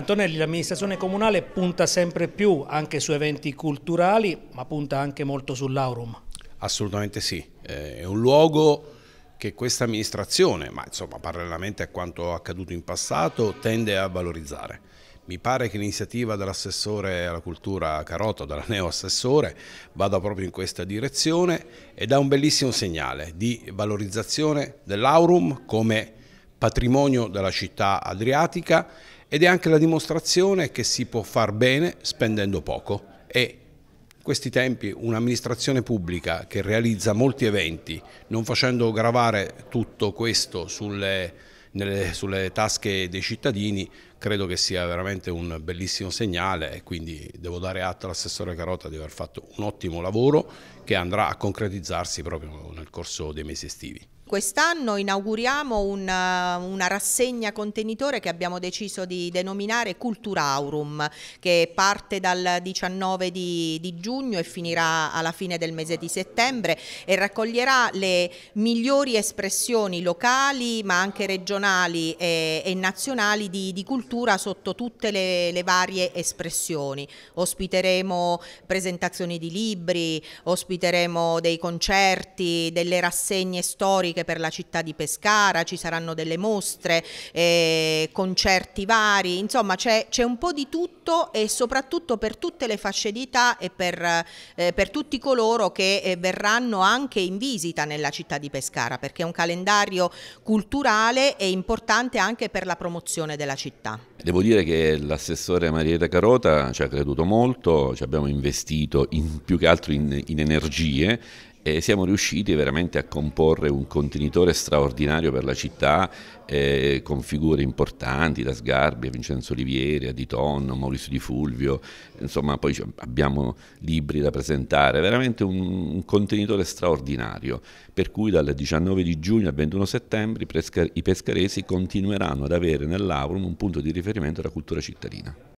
Antonelli, l'amministrazione comunale punta sempre più anche su eventi culturali, ma punta anche molto sull'aurum. Assolutamente sì, eh, è un luogo che questa amministrazione, ma insomma parallelamente a quanto accaduto in passato, tende a valorizzare. Mi pare che l'iniziativa dell'assessore alla cultura Carota, della neoassessore, vada proprio in questa direzione e dà un bellissimo segnale di valorizzazione dell'aurum come patrimonio della città adriatica ed è anche la dimostrazione che si può far bene spendendo poco e in questi tempi un'amministrazione pubblica che realizza molti eventi, non facendo gravare tutto questo sulle, nelle, sulle tasche dei cittadini, credo che sia veramente un bellissimo segnale e quindi devo dare atto all'assessore Carota di aver fatto un ottimo lavoro che andrà a concretizzarsi proprio nel corso dei mesi estivi. Quest'anno inauguriamo una, eh, una, rassegna contenitore che abbiamo deciso di denominare Culturaurum, che parte dal 19 di, di, giugno e finirà alla fine del mese di settembre e raccoglierà le migliori espressioni locali ma anche regionali e, eh, e nazionali di, di, cultura sotto tutte le, le varie espressioni. Ospiteremo presentazioni di libri, ospiteremo dei concerti, delle rassegne storiche anche per la città di Pescara, ci saranno delle mostre, eh, concerti vari, insomma c'è, un po' di tutto e soprattutto per tutte le fasce d'età e per, eh, per, tutti coloro che eh, verranno anche in visita nella città di Pescara perché è un calendario culturale e importante anche per la promozione della città. Devo dire che l'assessore Marietta Carota ci ha creduto molto, ci abbiamo investito in, più che altro in, in energie e siamo riusciti veramente a comporre un contenitore straordinario per la città eh, con figure importanti da Sgarbi a Vincenzo Olivieri, a Di Tonno, Maurizio Di Fulvio, insomma poi abbiamo libri da presentare, veramente un, un contenitore straordinario per cui dal 19 di giugno al 21 settembre i pescaresi continueranno ad avere nell'Aurum un punto di riferimento della cultura cittadina.